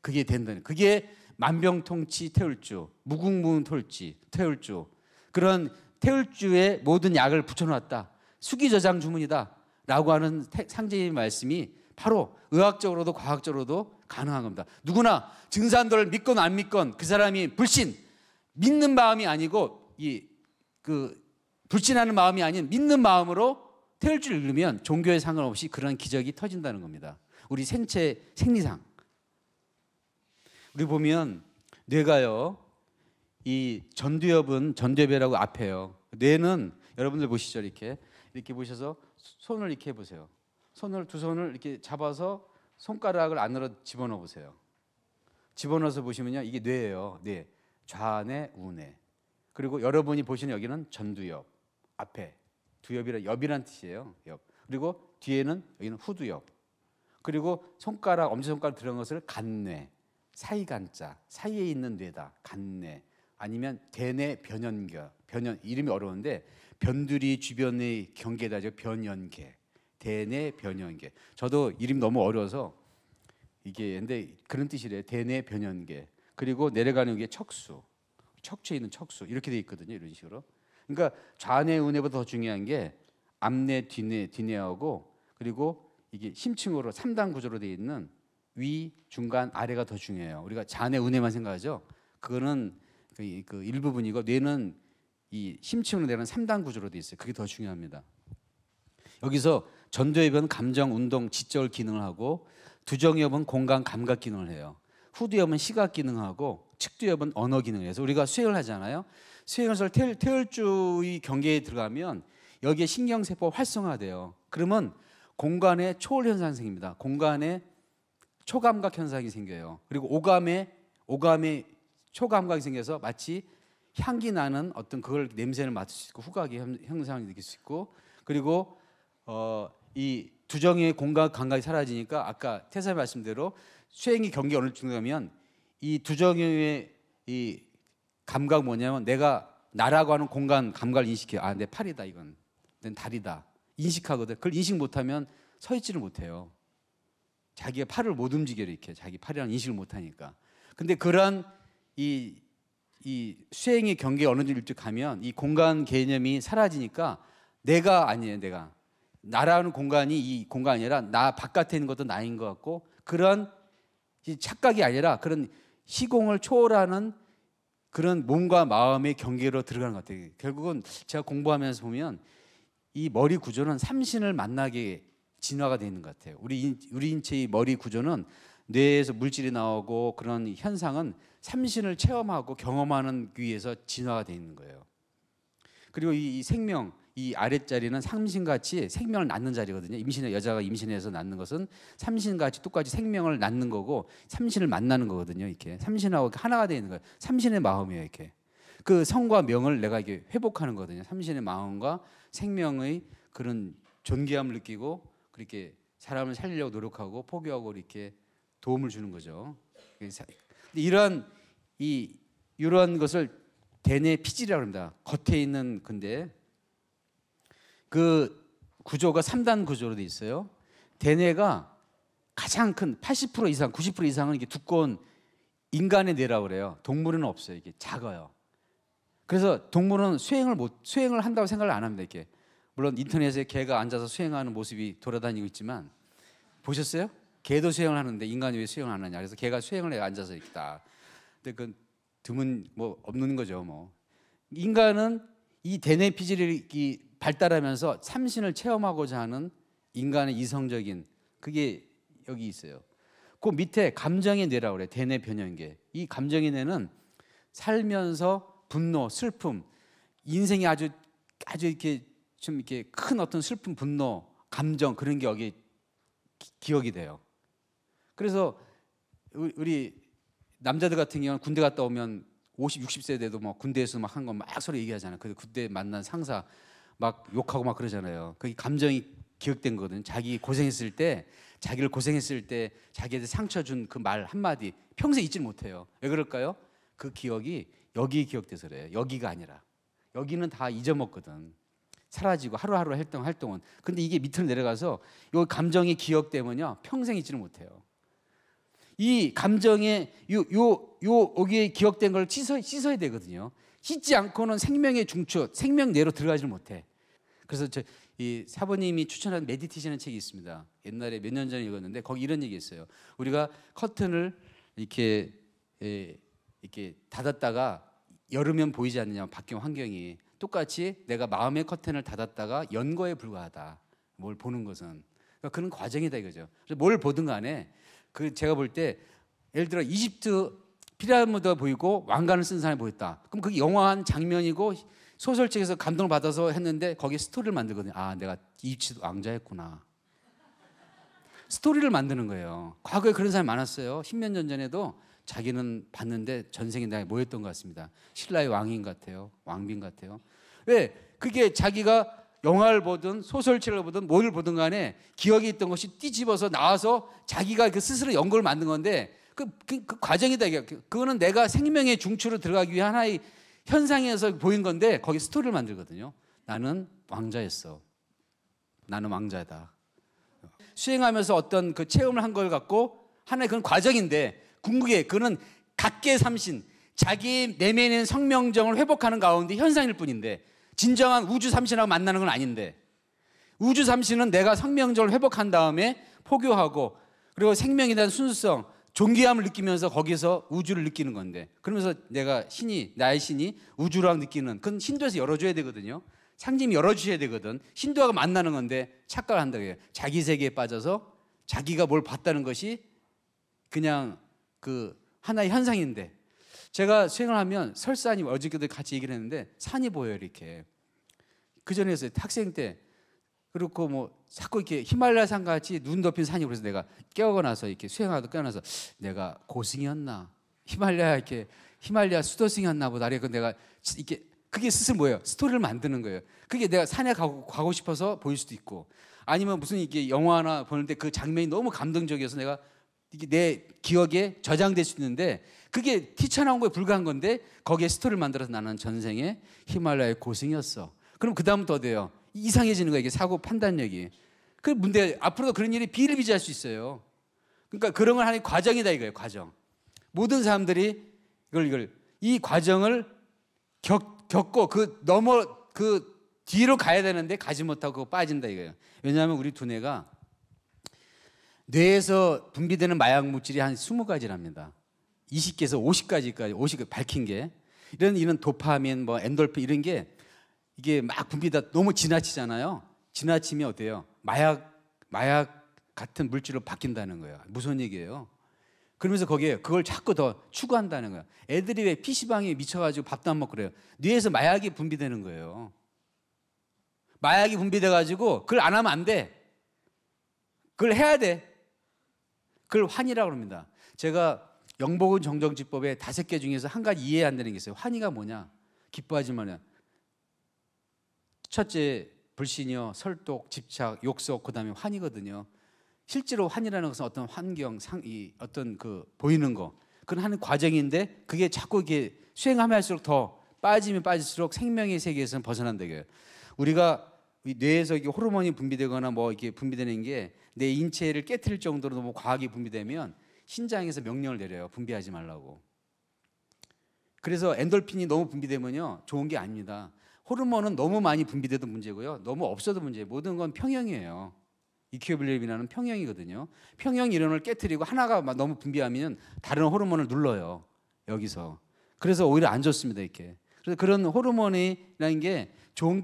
그게 된다는 그게 만병통치 태울주, 무궁무은 털지 태울주 그런 태울주에 모든 약을 붙여놓았다. 수기저장 주문이다. 라고 하는 상제의 말씀이 바로 의학적으로도 과학적으로도 가능한 겁니다. 누구나 증산도를 믿건 안 믿건 그 사람이 불신, 믿는 마음이 아니고 이 그 불신하는 마음이 아닌 믿는 마음으로 태울주를 읽으면 종교에 상관없이 그런 기적이 터진다는 겁니다. 우리 생체 생리상. 우리 보면 뇌가요. 이 전두엽은 전두엽이라고 앞에요. 뇌는 여러분들 보시죠 이렇게 이렇게 보셔서 손을 이렇게 해보세요. 손을 두 손을 이렇게 잡아서 손가락을 안으로 집어넣어 보세요. 집어넣어서 보시면요 이게 뇌예요. 뇌 좌뇌 우뇌 그리고 여러분이 보시는 여기는 전두엽 앞에 두엽이라 엽이란 뜻이에요. 엽 그리고 뒤에는 여기는 후두엽 그리고 손가락 엄지 손가락 들어간 것을 간뇌 사이간자 사이에 있는 뇌다 간뇌 아니면 대뇌 변연가 변연 이름이 어려운데 변두리 주변의 경계다죠 변연계 대내 변연계 저도 이름 너무 어려서 이게 근데 그런 뜻이래 대내 변연계 그리고 내려가는 게 척수 척추에 있는 척수 이렇게 돼 있거든요 이런 식으로 그러니까 좌뇌 우뇌보다 더 중요한 게 앞뇌 뒤뇌 뒤뇌하고 그리고 이게 심층으로 3단 구조로 돼 있는 위 중간 아래가 더 중요해요 우리가 좌뇌 우뇌만 생각하죠 그거는 그, 그 일부분이고 뇌는 이 심층으로 내는 3단 구조로 돼 있어요. 그게 더 중요합니다. 여기서 전두엽은 감정, 운동, 지적 기능을 하고 두정엽은 공간, 감각 기능을 해요. 후두엽은 시각 기능하고 측두엽은 언어 기능을 해서 우리가 수행을 하잖아요. 수행해 태열, 태열주의 경계에 들어가면 여기에 신경세포 활성화돼요. 그러면 공간에 초월 현상이 생깁니다. 공간에 초감각 현상이 생겨요. 그리고 오감에 오감의 초감각이 생겨서 마치 향기 나는 어떤 그걸 냄새를 맡을 수 있고 후각의 형상이 느낄 수 있고 그리고 어, 이 두정의 공각 감각이 사라지니까 아까 태사의 말씀대로 수행이 경계 어느 정도면 이 두정의 이 감각 뭐냐면 내가 나라고 하는 공간 감각을 인식해 아, 내 팔이다 이건, 내 다리다 인식하거든. 그걸 인식 못하면 서 있지를 못해요. 자기의 팔을 못 움직여 이렇게 자기 팔이랑 인식을 못하니까. 근데 그런 이, 이 수행의 경계에 어느 정도 일찍 가면 이 공간 개념이 사라지니까 내가 아니에요, 내가. 나라는 공간이 이 공간이 아니라 나 바깥에 있는 것도 나인 것 같고 그런 착각이 아니라 그런 시공을 초월하는 그런 몸과 마음의 경계로 들어가는 것 같아요. 결국은 제가 공부하면서 보면 이 머리 구조는 삼신을 만나게 진화가 되어 있는 것 같아요. 우리 우리 인체의 머리 구조는 뇌에서 물질이 나오고 그런 현상은 삼신을 체험하고 경험하는 위에서 진화가 되어 있는 거예요. 그리고 이 생명 이 아랫자리는 삼신같이 생명을 낳는 자리거든요. 임신의 여자가 임신해서 낳는 것은 삼신같이 똑같이 생명을 낳는 거고 삼신을 만나는 거거든요. 이렇게 삼신하고 하나가 되어 있는 거예요. 삼신의 마음이에요. 이렇게 그 성과 명을 내가 이게 회복하는 거거든요. 삼신의 마음과 생명의 그런 존귀함을 느끼고 그렇게 사람을 살리려고 노력하고 포기하고 이렇게 도움을 주는 거죠. 이런 이 이런 것을 대뇌 피질이라고 합니다. 겉에 있는 근데 그 구조가 3단 구조로 돼 있어요. 대뇌가 가장 큰 80% 이상, 90% 이상은 이게 두꺼운 인간의 뇌라고 그래요. 동물은 없어요. 이게 작아요. 그래서 동물은 수행을 못 수행을 한다고 생각을 안 합니다. 이게 물론 인터넷에 개가 앉아서 수행하는 모습이 돌아다니고 있지만 보셨어요? 개도 수행을 하는데 인간이 왜 수행을 하느냐. 그래서 개가 수행을 해 앉아서 있다. 근데 그 드문 뭐 없는 거죠. 뭐 인간은 이 대뇌 피질이 발달하면서 삼신을 체험하고자 하는 인간의 이성적인 그게 여기 있어요. 그 밑에 감정의 뇌라고 그래. 대뇌 변형계. 이 감정의 뇌는 살면서 분노, 슬픔, 인생이 아주 아주 이렇게 좀 이렇게 큰 어떤 슬픔, 분노, 감정 그런 게 여기 기, 기억이 돼요. 그래서 우리 남자들 같은 경우는 군대 갔다 오면 50, 60세 돼도 막 군대에서 막 한 거 막 서로 얘기하잖아. 그 그때 만난 상사 막 욕하고 막 그러잖아요. 그게 감정이 기억된 거거든. 자기 고생했을 때, 자기를 고생했을 때 자기한테 상처 준 그 말 한마디 평생 잊지 못해요. 왜 그럴까요? 그 기억이 여기 기억돼서 그래요. 여기가 아니라. 여기는 다 잊어먹거든. 사라지고 하루하루 활동, 활동은. 근데 이게 밑으로 내려가서 요 감정의 기억 때문에요. 평생 잊지를 못해요. 이감정에요요요 여기에 기억된 걸 씻어 씻어야 되거든요. 씻지 않고는 생명의 중추, 생명 내로 들어가질 못해. 그래서 저이 사부님이 추천한 메디티션 책이 있습니다. 옛날에 몇 년 전에 읽었는데 거기 이런 얘기 있어요. 우리가 커튼을 이렇게 에, 예, 이렇게 닫았다가 열으면 보이지 않느냐 바뀐 환경이 똑같이 내가 마음의 커튼을 닫았다가 연 거에 불과하다. 뭘 보는 것은 그러니까 그런 과정이다 이거죠. 뭘 보든 간에 그 제가 볼 때 예를 들어 이집트 피라미드가 보이고 왕관을 쓴 사람이 보였다. 그럼 그 영화한 장면이고 소설책에서 감동을 받아서 했는데 거기에 스토리를 만들거든요. 아, 내가 이집트 왕자였구나. 스토리를 만드는 거예요. 과거에 그런 사람이 많았어요. 십몇 년 전에도 자기는 봤는데 전생에 내가 뭐였던 것 같습니다. 신라의 왕인 같아요. 왕빈 같아요. 왜? 그게 자기가 영화를 보든 소설책을 보든 뭘 보든 간에 기억이 있던 것이 뒤집어서 나와서 자기가 그 스스로 연구를 만든 건데 그, 그, 그 과정이다. 그, 그거는 내가 생명의 중추로 들어가기 위한 하나의 현상에서 보인 건데 거기 스토리를 만들거든요. 나는 왕자였어. 나는 왕자다. 수행하면서 어떤 그 체험을 한 걸 갖고 하나의 그런 과정인데 궁극에 그는 각계 삼신 자기 내면인 성명정을 회복하는 가운데 현상일 뿐인데 진정한 우주 삼신하고 만나는 건 아닌데 우주 삼신은 내가 생명적으로 회복한 다음에 포교하고 그리고 생명에 대한 순수성 존귀함을 느끼면서 거기서 우주를 느끼는 건데 그러면서 내가 신이 나의 신이 우주랑 느끼는 그건 신도에서 열어줘야 되거든요 상징이 열어주셔야 되거든 신도하고 만나는 건데 착각을 한다고 해요 자기 세계에 빠져서 자기가 뭘 봤다는 것이 그냥 그 하나의 현상인데 제가 수행을 하면 설산이 어저께도 같이 얘기를 했는데 산이 보여요 이렇게 그 전에 했어요. 학생 때. 그렇고 뭐 자꾸 이렇게 히말라야 산 같이 눈 덮인 산이 그래서 내가 깨어 나서 이렇게 수행하도 깨어나서 내가 고승이었나 히말라야 이렇게 히말라야 수도승이었나 보다 그래서 내가 이게 그게 스스로 뭐예요 스토리를 만드는 거예요 그게 내가 산에 가고 가고 싶어서 보일 수도 있고 아니면 무슨 이게 영화나 보는데 그 장면이 너무 감동적이어서 내가 이게 내 기억에 저장될 수 있는데 그게 튀쳐나온 거에 불과한 건데 거기에 스토리를 만들어서 나는 전생에 히말라야의 고승이었어 그럼 그 다음부터 어때요? 이상해지는 거예요. 이게 사고 판단력이. 그 문제 앞으로도 그런 일이 비일비재할 수 있어요. 그러니까 그런 걸 하는 과정이다 이거예요. 과정. 모든 사람들이 이걸 이걸 이 과정을 겪, 겪고 그 넘어 그 뒤로 가야 되는데 가지 못하고 빠진다 이거예요. 왜냐하면 우리 두뇌가 뇌에서 분비되는 마약 물질이 한 20가지랍니다. 20개에서 50가지까지 50 밝힌 게 이런 이런 도파민 뭐 엔돌핀 이런 게 이게 막 붐비다 너무 지나치잖아요. 지나치면 어때요? 마약 마약 같은 물질로 바뀐다는 거예요. 무슨 얘기예요? 그러면서 거기에 그걸 자꾸 더 추구한다는 거예요. 애들이 왜 PC방에 미쳐가지고 밥도 안 먹고 그래요. 뇌에서 마약이 분비되는 거예요. 마약이 분비돼가지고 그걸 안 하면 안 돼. 그걸 해야 돼. 그걸 환이라고 합니다. 제가 영복은 정정지법의 다섯 개 중에서 한 가지 이해 안 되는 게 있어요. 환희가 뭐냐? 기뻐하지 말냐? 첫째 불신이요, 설독, 집착, 욕설그 다음에 환이거든요. 실제로 환이라는 것은 어떤 환경, 상, 이, 어떤 그 보이는 거그건 하는 과정인데 그게 자꾸 이게 수행하면 할수록 더 빠지면 빠질수록 생명의 세계에서는 벗어난다고요. 우리가 뇌에서 이게 호르몬이 분비되거나 뭐 이게 분비되는 게 내 인체를 깨뜨릴 정도로 너무 과하게 분비되면 신장에서 명령을 내려요. 분비하지 말라고. 그래서 엔돌핀이 너무 분비되면요. 좋은 게 아닙니다. 호르몬은 너무 많이 분비돼도 문제고요. 너무 없어도 문제예요. 모든 건 평형이에요. 이큐오빌립이라는 평형이거든요. 평형 이론을 깨뜨리고 하나가 너무 분비하면 다른 호르몬을 눌러요. 여기서. 그래서 오히려 안 좋습니다. 이렇게. 그래서 그런 호르몬이라는 게 좋은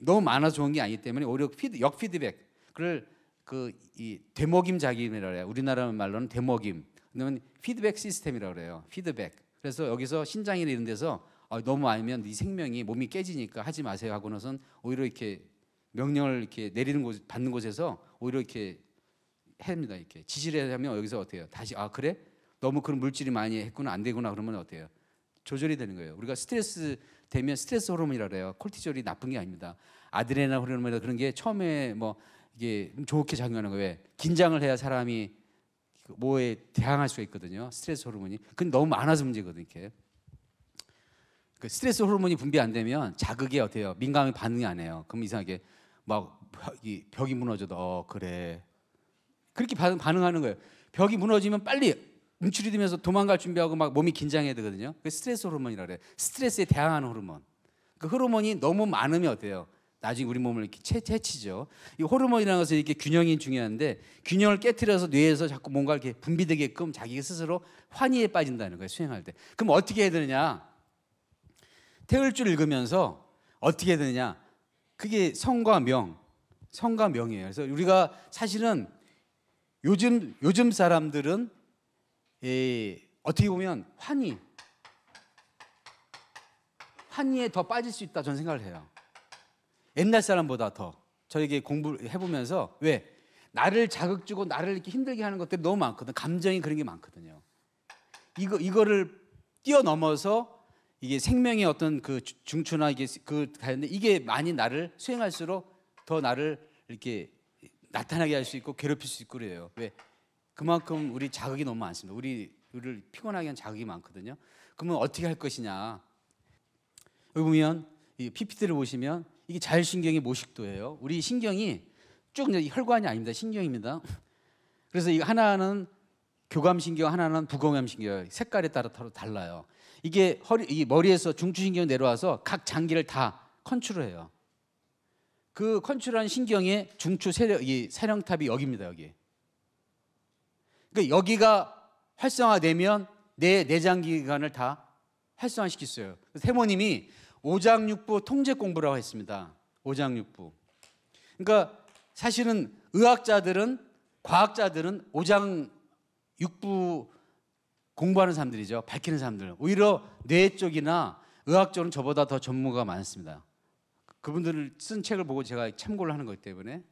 너무 많아 좋은 게 아니기 때문에 오히려 피드, 역피드백. 그걸 그이 대먹임 작용이라고 해요. 우리나라 말로는 대먹임. 그러면 피드백 시스템이라고 그래요. 피드백. 그래서 여기서 신장이나 이런 데서 어, 너무 알면 네 생명이 몸이 깨지니까 하지 마세요 하고는 오히려 이렇게 명령을 이렇게 내리는 곳 받는 곳에서 오히려 이렇게 합니다 이렇게 지시를 하면 여기서 어때요? 다시 아 그래? 너무 그런 물질이 많이 했구나 안 되구나 그러면 어때요? 조절이 되는 거예요. 우리가 스트레스 되면 스트레스 호르몬이라 그래요. 콜티졸이 나쁜 게 아닙니다. 아드레나 호르몬이라 그런 게 처음에 뭐 이게 좋게 작용하는 거예요. 왜? 긴장을 해야 사람이 뭐에 대항할 수가 있거든요. 스트레스 호르몬이. 근데 너무 많아서 문제거든요. 이렇게. 그 스트레스 호르몬이 분비 안 되면 자극이 어때요? 민감이 반응이 안 해요. 그럼 이상하게 막 벽이, 벽이 무너져도 어, 그래. 그렇게 반, 응하는 거예요. 벽이 무너지면 빨리 움츠리면서 도망갈 준비하고 막 몸이 긴장해야 되거든요. 그 스트레스 호르몬이라 그래. 스트레스에 대항하는 호르몬. 그 호르몬이 너무 많으면 어때요? 나중에 우리 몸을 이렇게 채, 해치죠. 이 호르몬이라는 것은 이렇게 균형이 중요한데 균형을 깨뜨려서 뇌에서 자꾸 뭔가 이렇게 분비되게끔 자기 스스로 환희에 빠진다는 거예요. 수행할 때. 그럼 어떻게 해야 되느냐? 태을줄 읽으면서 어떻게 되느냐? 그게 성과 명, 성과 명이에요. 그래서 우리가 사실은 요즘 요즘 사람들은 에, 어떻게 보면 환희, 환희에 더 빠질 수 있다 전 생각을 해요. 옛날 사람보다 더 저에게 공부를 해보면서 왜 나를 자극 주고 나를 이렇게 힘들게 하는 것들이 너무 많거든. 감정이 그런 게 많거든요. 이거 이거를 뛰어넘어서 이게 생명의 어떤 그 중추나 이게 그 가는데 이게 많이 나를 수행할수록 더 나를 이렇게 나타나게 할 수 있고 괴롭힐 수 있고 그래요. 왜 그만큼 우리 자극이 너무 많습니다. 우리를 피곤하게 한 자극이 많거든요. 그러면 어떻게 할 것이냐? 여기 보면 이 PPT를 보시면 이게 자율신경의 모식도예요. 우리 신경이 쭉 혈관이 아닙니다. 신경입니다. 그래서 이 하나는 교감신경, 하나는 부공감신경 색깔에 따라 따로 달라요. 이게 허리, 이 머리에서 중추신경 내려와서 각 장기를 다 컨트롤해요. 그 컨트롤한 신경의 중추 세력, 이 사령탑이 여기입니다, 여기. 그러니까 여기가 활성화되면 내 내장기관을 다 활성화시켰어요. 세모님이 오장육부 통제 공부라고 했습니다. 오장육부. 그러니까 사실은 의학자들은 과학자들은 오장육부 공부하는 사람들이죠. 밝히는 사람들. 오히려 뇌 쪽이나 의학 쪽은 저보다 더 전문가가 많습니다. 그분들 을쓴 책을 보고 제가 참고를 하는 것 때문에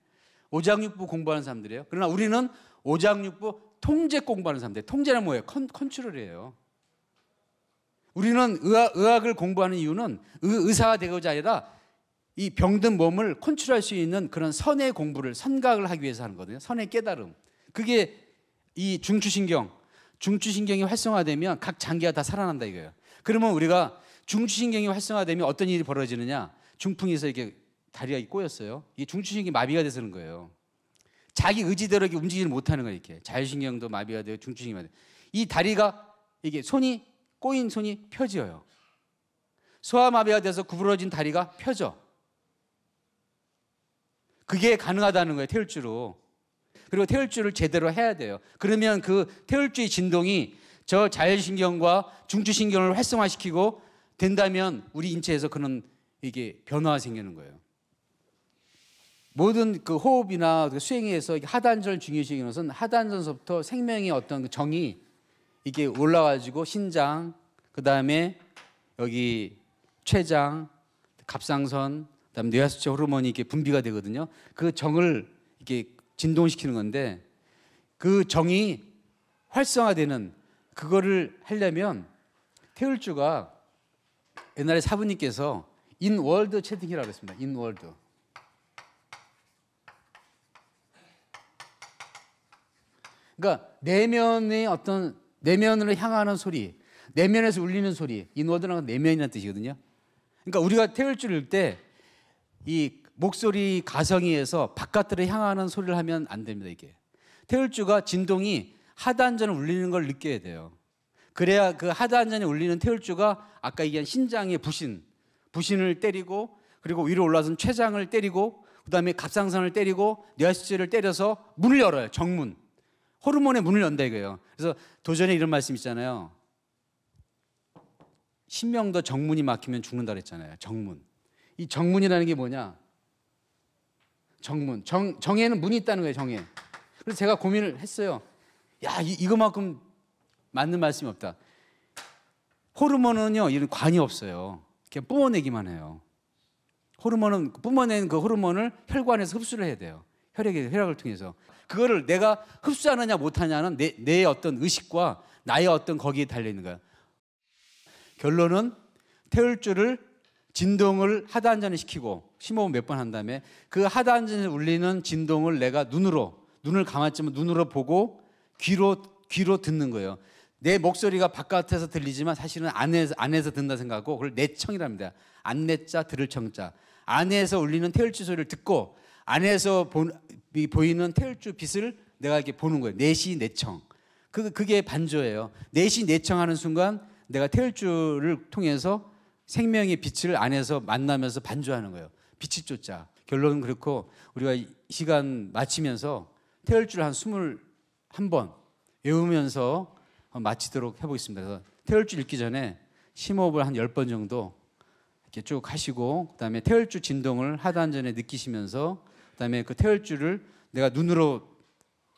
오장육부 공부하는 사람들이에요. 그러나 우리는 오장육부 통제 공부하는 사람들. 통제는 뭐예요? 컨, 컨트롤이에요. 우리는 의학, 의학을 공부하는 이유는 의, 사가 되고자 아니라 이 병든 몸을 컨트롤할 수 있는 그런 선의 공부를 선각을 하기 위해서 하는 거거든요. 선의 깨달음. 그게 이 중추신경 중추신경이 활성화되면 각 장기가 다 살아난다 이거예요. 그러면 우리가 중추신경이 활성화되면 어떤 일이 벌어지느냐? 중풍에서 이게 다리가 꼬였어요. 이 중추신경이 마비가 돼서 그런 거예요. 자기 의지대로 이렇게 움직이지 못하는 거예요. 이렇게 자율신경도 마비가 되고 중추신경이 마비. 이 다리가 이게 손이 꼬인 손이 펴져요. 소아마비가 돼서 구부러진 다리가 펴져. 그게 가능하다는 거예요. 태울주로. 그리고 태혈주를 제대로 해야 돼요. 그러면 그 태혈주의 진동이 저 자율신경과 중추신경을 활성화시키고 된다면 우리 인체에서 그런 이게 변화가 생기는 거예요. 모든 그 호흡이나 수행에서 하단절 중요시하는 하단절서부터 생명의 어떤 그 정이 이게 올라가지고 신장, 그 다음에 여기 췌장, 갑상선, 그다음 뇌하수체 호르몬이 이렇게 분비가 되거든요. 그 정을 이렇게 진동시키는 건데 그 정이 활성화되는 그거를 하려면 태울주가 옛날에 사부님께서 인월드 채팅이라고 했습니다. 인월드. 그러니까 내면의 어떤 내면으로 향하는 소리, 내면에서 울리는 소리, 인월드라는 내면이라는 뜻이거든요. 그러니까 우리가 태울주를 때이 목소리 가성이에서 바깥으로 향하는 소리를 하면 안 됩니다, 이게. 태울주가 진동이 하단전 울리는 걸 느껴야 돼요. 그래야 그 하단전에 울리는 태울주가 아까 얘기한 신장의 부신, 부신을 때리고 그리고 위로 올라선 췌장을 때리고 그다음에 갑상선을 때리고 뇌수체를 때려서 문을 열어요. 정문. 호르몬의 문을 연다 이거예요. 그래서 도전에 이런 말씀 있잖아요. 신명도 정문이 막히면 죽는다 그랬잖아요. 정문. 이 정문이라는 게 뭐냐? 정문. 정, 정에는 문이 있다는 거예요, 정에. 그래서 제가 고민을 했어요. 야, 이, 이거만큼 맞는 말씀이 없다. 호르몬은요, 이런 관이 없어요. 그냥 뿜어내기만 해요. 호르몬은, 뿜어낸 그 호르몬을 혈관에서 흡수를 해야 돼요. 혈액에, 혈액을 통해서. 그거를 내가 흡수하느냐 못하냐는 내, 내 어떤 의식과 나의 어떤 거기에 달려있는 거야. 결론은 태울줄을 진동을 하단전을 시키고 심호흡 몇 번 한 다음에 그하단전에 울리는 진동을 내가 눈으로 눈을 감았지만 눈으로 보고 귀로 귀로 듣는 거예요. 내 목소리가 바깥에서 들리지만 사실은 안에서 안에서 듣는다 생각하고 그걸 내청이랍니다. 안내자 들을 청자. 안에서 울리는 태열주 소리를 듣고 안에서 보, 보이는 태열주 빛을 내가 이렇게 보는 거예요. 내시 내청. 그 그게 반조예요. 내시 내청하는 순간 내가 태열주를 통해서 생명의 빛을 안에서 만나면서 반조하는 거예요. 빛이 쫓자. 결론은 그렇고 우리가 이 시간 마치면서 태열를한 21번 외우면서 마치도록 해보겠습니다. 그래서 태열주 읽기 전에 심호흡을 한 10번 정도 이렇게 쭉 하시고 그다음에 태열주 진동을 하단전에 느끼시면서 그다음에 그태열주를 내가 눈으로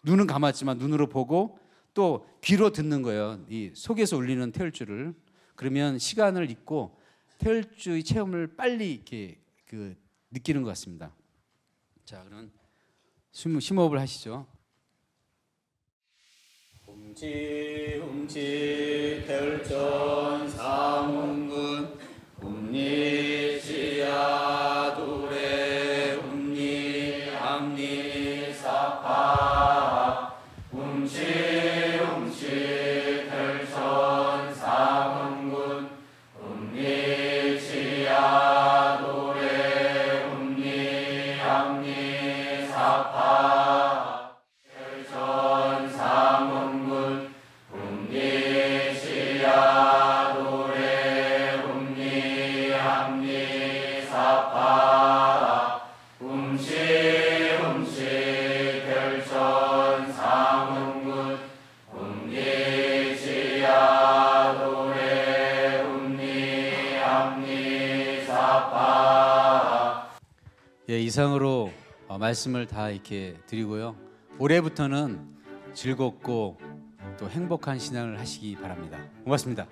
눈은 감았지만 눈으로 보고 또 귀로 듣는 거예요. 이 속에서 울리는 태열주를 그러면 시간을 잊고 태열주의 체험을 빨리 이렇게 그 느끼는 것 같습니다. 자, 그럼 심호흡을 하시죠. 움직 움직 대울전 사문군 움니시야도 말씀을 다 이렇게 드리고요. 올해부터는 즐겁고 또 행복한 신앙을 하시기 바랍니다. 고맙습니다.